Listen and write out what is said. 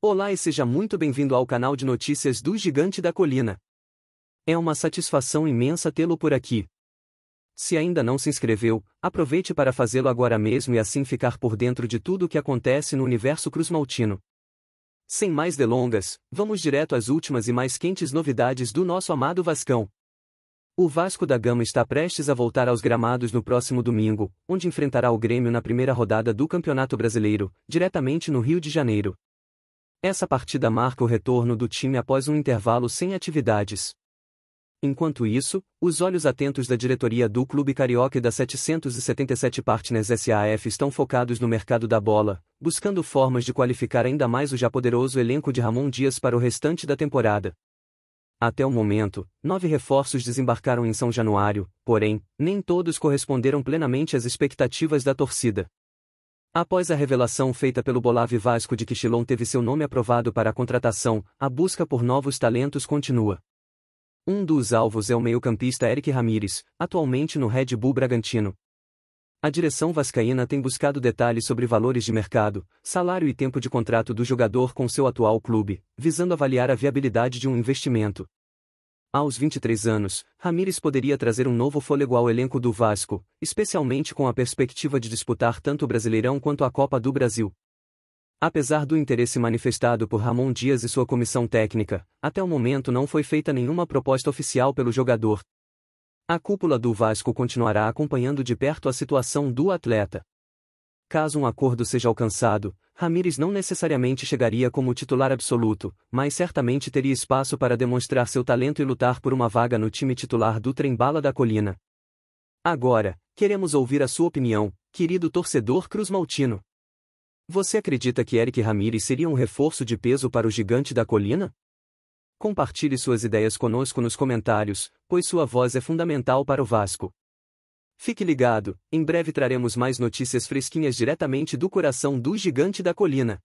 Olá e seja muito bem-vindo ao canal de notícias do Gigante da Colina. É uma satisfação imensa tê-lo por aqui. Se ainda não se inscreveu, aproveite para fazê-lo agora mesmo e assim ficar por dentro de tudo o que acontece no universo cruzmaltino. Sem mais delongas, vamos direto às últimas e mais quentes novidades do nosso amado Vascão. O Vasco da Gama está prestes a voltar aos gramados no próximo domingo, onde enfrentará o Grêmio na primeira rodada do Campeonato Brasileiro, diretamente no Rio de Janeiro. Essa partida marca o retorno do time após um intervalo sem atividades. Enquanto isso, os olhos atentos da diretoria do Clube Carioca e da 777 Partners SAF estão focados no mercado da bola, buscando formas de qualificar ainda mais o já poderoso elenco de Ramon Dias para o restante da temporada. Até o momento, nove reforços desembarcaram em São Januário, porém, nem todos corresponderam plenamente às expectativas da torcida. Após a revelação feita pelo Bolave Vasco de que Chilon teve seu nome aprovado para a contratação, a busca por novos talentos continua. Um dos alvos é o meio-campista Eric Ramírez, atualmente no Red Bull Bragantino. A direção vascaína tem buscado detalhes sobre valores de mercado, salário e tempo de contrato do jogador com seu atual clube, visando avaliar a viabilidade de um investimento. Aos 23 anos, Ramires poderia trazer um novo fôlego ao elenco do Vasco, especialmente com a perspectiva de disputar tanto o Brasileirão quanto a Copa do Brasil. Apesar do interesse manifestado por Ramon Dias e sua comissão técnica, até o momento não foi feita nenhuma proposta oficial pelo jogador. A cúpula do Vasco continuará acompanhando de perto a situação do atleta. Caso um acordo seja alcançado, Ramires não necessariamente chegaria como titular absoluto, mas certamente teria espaço para demonstrar seu talento e lutar por uma vaga no time titular do Trembala da Colina. Agora, queremos ouvir a sua opinião, querido torcedor cruzmaltino. Você acredita que Eric Ramires seria um reforço de peso para o gigante da colina? Compartilhe suas ideias conosco nos comentários, pois sua voz é fundamental para o Vasco. Fique ligado, em breve traremos mais notícias fresquinhas diretamente do coração do gigante da colina.